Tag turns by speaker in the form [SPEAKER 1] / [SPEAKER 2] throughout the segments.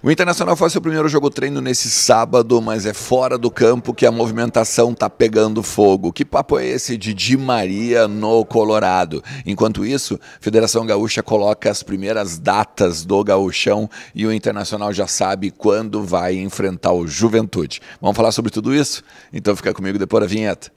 [SPEAKER 1] O Internacional faz seu primeiro jogo treino nesse sábado, mas é fora do campo que a movimentação tá pegando fogo. Que papo é esse de Di Maria no Colorado? Enquanto isso, a Federação Gaúcha coloca as primeiras datas do gauchão e o Internacional já sabe quando vai enfrentar o Juventude. Vamos falar sobre tudo isso? Então fica comigo depois da vinheta.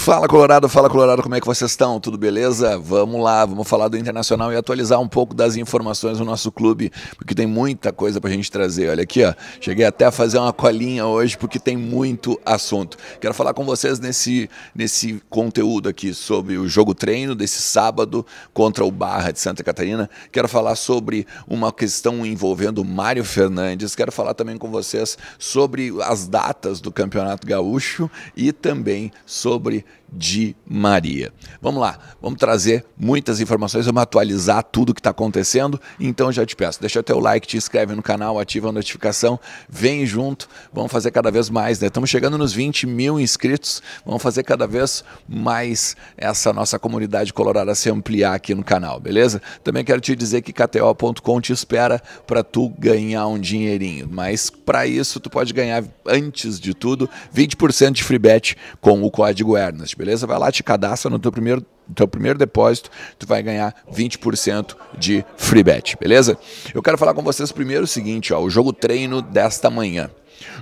[SPEAKER 1] Fala Colorado, fala Colorado, como é que vocês estão? Tudo beleza? Vamos lá, vamos falar do Internacional e atualizar um pouco das informações do nosso clube, porque tem muita coisa pra gente trazer. Olha aqui, ó, cheguei até a fazer uma colinha hoje porque tem muito assunto. Quero falar com vocês nesse, nesse conteúdo aqui sobre o jogo treino desse sábado contra o Barra de Santa Catarina. Quero falar sobre uma questão envolvendo Mário Fernandes. Quero falar também com vocês sobre as datas do Campeonato Gaúcho e também sobre de Maria. Vamos lá, vamos trazer muitas informações, vamos atualizar tudo que está acontecendo. Então já te peço, deixa o teu like, te inscreve no canal, ativa a notificação, vem junto, vamos fazer cada vez mais, né? Estamos chegando nos 20 mil inscritos, vamos fazer cada vez mais essa nossa comunidade colorada se ampliar aqui no canal, beleza? Também quero te dizer que KTO.com te espera para tu ganhar um dinheirinho, mas para isso tu pode ganhar antes de tudo 20% de free bet com o código ERN beleza? Vai lá, te cadastra no teu primeiro, teu primeiro depósito, tu vai ganhar 20% de free bet, beleza? Eu quero falar com vocês primeiro o seguinte, ó, o jogo treino desta manhã.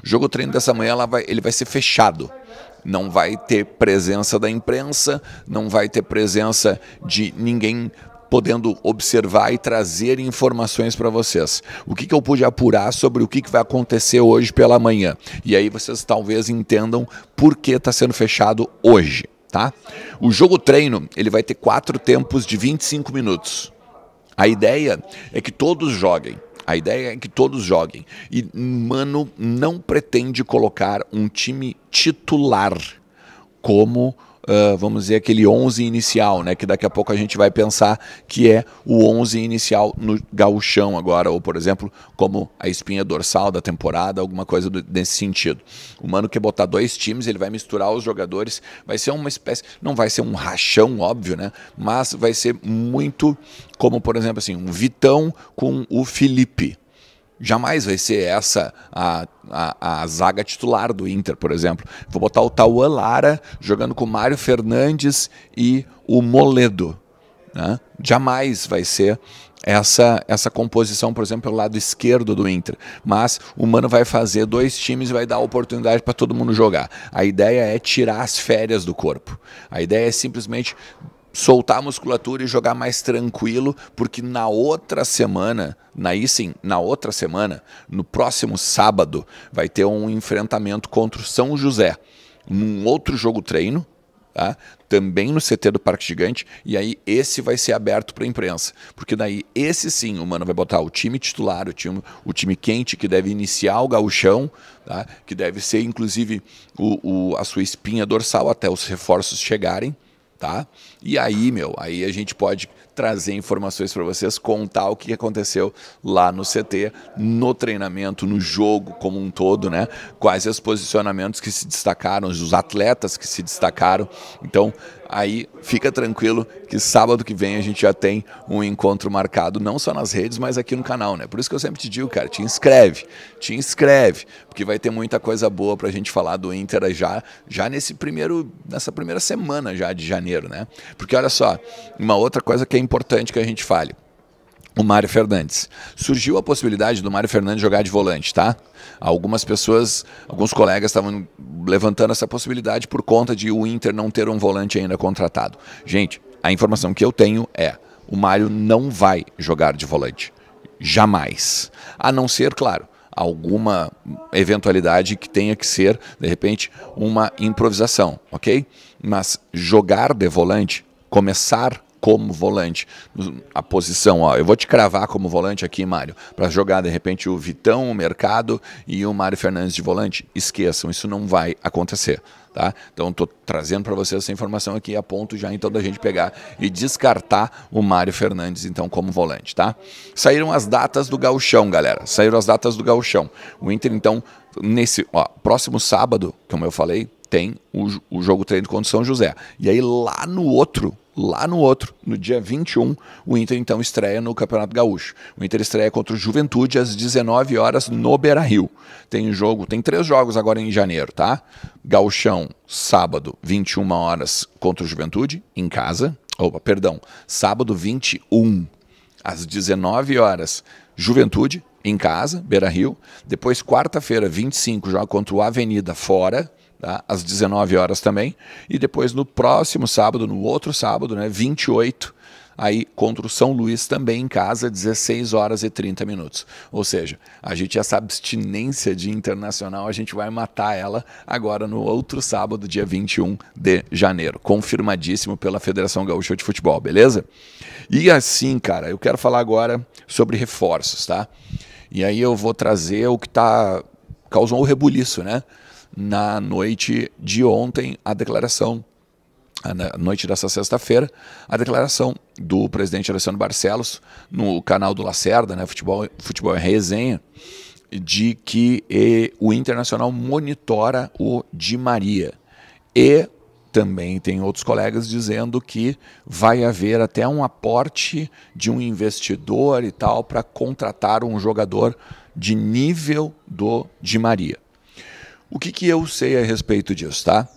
[SPEAKER 1] O jogo treino dessa manhã vai, ele vai ser fechado. Não vai ter presença da imprensa, não vai ter presença de ninguém podendo observar e trazer informações para vocês. O que, que eu pude apurar sobre o que, que vai acontecer hoje pela manhã. E aí vocês talvez entendam por que está sendo fechado hoje. Tá? O jogo treino ele vai ter quatro tempos de 25 minutos. A ideia é que todos joguem. A ideia é que todos joguem. E Mano não pretende colocar um time titular como uh, vamos dizer, aquele 11 inicial, né? Que daqui a pouco a gente vai pensar que é o 11 inicial no gauchão agora, ou por exemplo, como a espinha dorsal da temporada, alguma coisa do, nesse sentido. O Mano quer botar dois times, ele vai misturar os jogadores, vai ser uma espécie, não vai ser um rachão, óbvio, né? Mas vai ser muito como, por exemplo, assim, um Vitão com o Felipe. Jamais vai ser essa a a, a, zaga titular do Inter, por exemplo. Vou botar o Tauan Lara jogando com o Mário Fernandes e o Moledo. Né? Jamais vai ser essa essa composição, por exemplo, pelo lado esquerdo do Inter. Mas o Mano vai fazer dois times e vai dar oportunidade para todo mundo jogar. A ideia é tirar as férias do corpo. A ideia é simplesmente soltar a musculatura e jogar mais tranquilo, porque na outra semana, aí sim, na outra semana, no próximo sábado, vai ter um enfrentamento contra o São José, num outro jogo treino, tá? também no CT do Parque Gigante, e aí esse vai ser aberto para a imprensa, porque daí esse sim, o Mano vai botar o time titular, o time, o time quente que deve iniciar o gauchão, tá? que deve ser inclusive o, o, a sua espinha dorsal até os reforços chegarem, tá? E aí, meu, aí a gente pode trazer informações para vocês, contar o que aconteceu lá no CT, no treinamento, no jogo como um todo, né? Quais os posicionamentos que se destacaram, os atletas que se destacaram. Então, aí fica tranquilo que sábado que vem a gente já tem um encontro marcado, não só nas redes, mas aqui no canal, né? Por isso que eu sempre te digo, cara, te inscreve, te inscreve, porque vai ter muita coisa boa para a gente falar do Inter já, já nesse primeiro, nessa primeira semana já de janeiro, né? Porque olha só, uma outra coisa que é importante que a gente fale. O Mário Fernandes. Surgiu a possibilidade do Mário Fernandes jogar de volante, tá? Algumas pessoas, alguns colegas estavam levantando essa possibilidade por conta de o Inter não ter um volante ainda contratado. Gente, a informação que eu tenho é: o Mário não vai jogar de volante. Jamais. A não ser, claro, alguma eventualidade que tenha que ser, de repente, uma improvisação, ok? Mas jogar de volante, começar como volante. A posição, ó, eu vou te cravar como volante aqui, Mário, para jogar de repente o Vitão, o Mercado e o Mário Fernandes de volante. Esqueçam, isso não vai acontecer. Tá? Então estou trazendo para vocês essa informação aqui a ponto já então da gente pegar e descartar o Mário Fernandes então como volante, tá? Saíram as datas do gauchão, galera. Saíram as datas do gauchão. O Inter então nesse, ó, próximo sábado, como eu falei, tem o, o jogo treino contra o São José. E aí lá no outro lá no outro, no dia 21, o Inter então estreia no Campeonato Gaúcho. O Inter estreia contra o Juventude às 19 horas no Beira-Rio. Tem jogo, tem três jogos agora em janeiro, tá? Gauchão, sábado, 21 horas contra o Juventude em casa. Opa, perdão. Sábado 21 às 19 horas, Juventude em casa, Beira-Rio. Depois quarta-feira, 25, joga contra o Avenida fora tá? às 19 horas também. E depois no próximo sábado, no outro sábado, né, 28, aí contra o São Luís também em casa, 16 horas e 30 minutos. Ou seja, a gente essa abstinência de internacional, a gente vai matar ela agora no outro sábado, dia 21 de janeiro, confirmadíssimo pela Federação Gaúcha de Futebol, beleza? E assim, cara, eu quero falar agora sobre reforços, tá? E aí eu vou trazer o que tá causou o um rebuliço, né? na noite de ontem a declaração, na noite dessa sexta-feira, a declaração do presidente Alessandro Barcelos no canal do Lacerda, né, Futebol, Futebol é Resenha, de que e, o Internacional monitora o Di Maria. E também tem outros colegas dizendo que vai haver até um aporte de um investidor e tal para contratar um jogador de nível do Di Maria. O que, que eu sei a respeito disso, tá?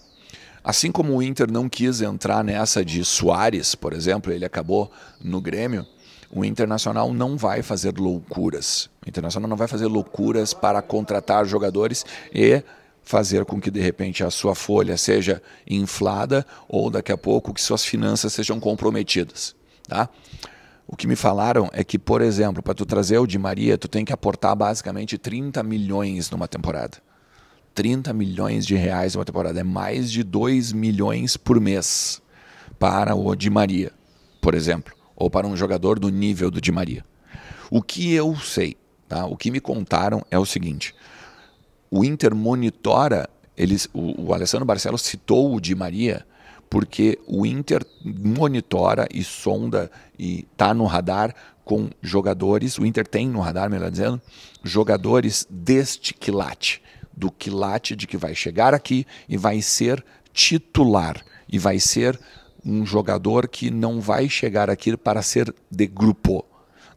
[SPEAKER 1] Assim como o Inter não quis entrar nessa de Soares, por exemplo, ele acabou no Grêmio, o Internacional não vai fazer loucuras. O Internacional não vai fazer loucuras para contratar jogadores e fazer com que de repente a sua folha seja inflada ou daqui a pouco que suas finanças sejam comprometidas, tá? O que me falaram é que, por exemplo, para tu trazer o Di Maria, tu tem que aportar basicamente 30 milhões numa temporada. 30 milhões de reais uma temporada. É mais de 2 milhões por mês para o Di Maria, por exemplo, ou para um jogador do nível do Di Maria. O que eu sei, tá? o que me contaram é o seguinte: o Inter monitora, eles, o, o Alessandro Barcelos citou o Di Maria porque o Inter monitora e sonda e está no radar com jogadores, o Inter tem no radar, melhor dizendo, jogadores deste quilate do quilate de que vai chegar aqui e vai ser titular e vai ser um jogador que não vai chegar aqui para ser de grupo.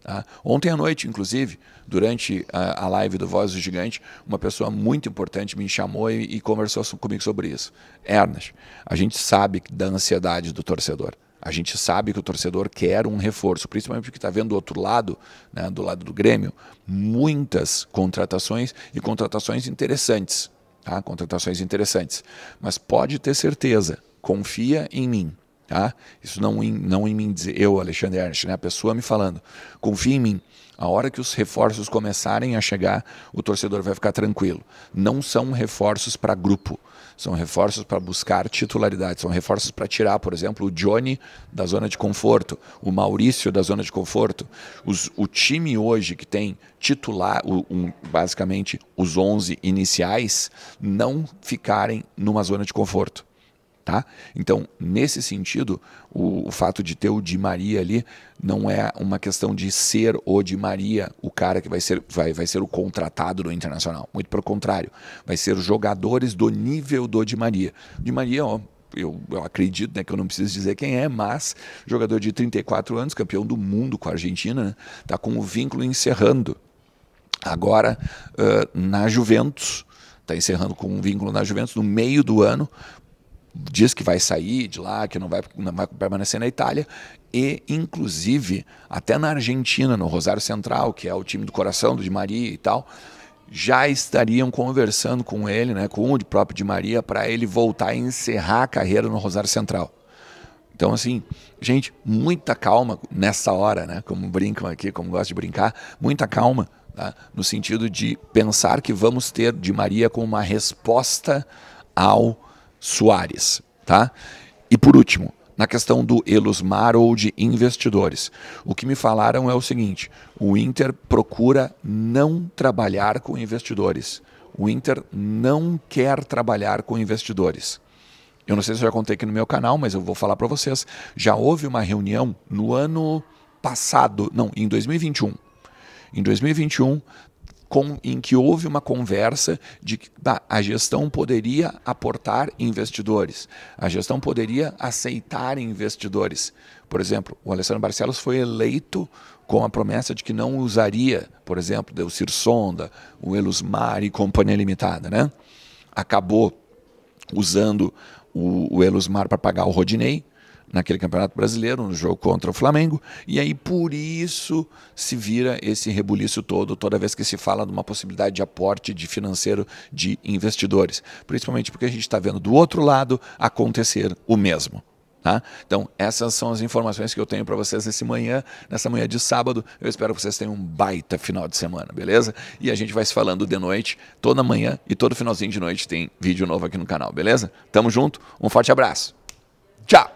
[SPEAKER 1] Tá? Ontem à noite, inclusive, durante a, live do Voz do Gigante, uma pessoa muito importante me chamou e, e conversou comigo sobre isso. Ernest, a gente sabe da ansiedade do torcedor. A gente sabe que o torcedor quer um reforço, principalmente porque está vendo do outro lado, né, do lado do Grêmio, muitas contratações e contratações interessantes. Tá? Contratações interessantes. Mas pode ter certeza, confia em mim. Tá? Isso não em, não em mim dizer, eu, Alexandre Ernst, né? a pessoa me falando. Confia em mim. A hora que os reforços começarem a chegar, o torcedor vai ficar tranquilo. Não são reforços para grupo, são reforços para buscar titularidade, são reforços para tirar, por exemplo, o Johnny da zona de conforto, o Maurício da zona de conforto. Os, o time hoje que tem titular, o, um, basicamente os 11 iniciais, não ficarem numa zona de conforto. Tá? Então, nesse sentido, o, o, fato de ter o Di Maria ali não é uma questão de ser o Di Maria o cara que vai ser, vai, vai ser o contratado do Internacional. Muito pelo contrário, vai ser jogadores do nível do Di Maria. Di Maria, ó, eu, eu, acredito né, que eu não preciso dizer quem é, mas jogador de 34 anos, campeão do mundo com a Argentina, está né, tá com o vínculo encerrando agora uh, na Juventus está encerrando com um vínculo na Juventus no meio do ano diz que vai sair de lá, que não vai, não vai permanecer na Itália, e inclusive até na Argentina, no Rosário Central, que é o time do coração do Di Maria e tal, já estariam conversando com ele, né, com o próprio Di Maria, para ele voltar a encerrar a carreira no Rosário Central. Então, assim, gente, muita calma nessa hora, né? Como brincam aqui, como gostam de brincar, muita calma, tá? no sentido de pensar que vamos ter Di Maria com uma resposta ao Soares. Tá? E por último, na questão do Elusmar ou de investidores, o que me falaram é o seguinte: o Inter procura não trabalhar com investidores. O Inter não quer trabalhar com investidores. Eu não sei se eu já contei aqui no meu canal, mas eu vou falar para vocês. Já houve uma reunião no ano passado, não, em 2021. Em 2021, com, em que houve uma conversa de que a gestão poderia aportar investidores, a gestão poderia aceitar investidores. Por exemplo, o Alessandro Barcelos foi eleito com a promessa de que não usaria, por exemplo, o Delcir Sonda, o Elusmar e Companhia Limitada. Né? Acabou usando o, o Elusmar para pagar o Rodinei, naquele Campeonato Brasileiro, no jogo contra o Flamengo, e aí por isso se vira esse rebuliço todo, toda vez que se fala de uma possibilidade de aporte de financeiro de investidores, principalmente porque a gente está vendo do outro lado acontecer o mesmo. Tá? Então, essas são as informações que eu tenho para vocês nesse manhã, nessa manhã de sábado. Eu espero que vocês tenham um baita final de semana, beleza? E a gente vai se falando de noite, toda manhã e todo finalzinho de noite tem vídeo novo aqui no canal, beleza? Tamo junto, um forte abraço. Tchau!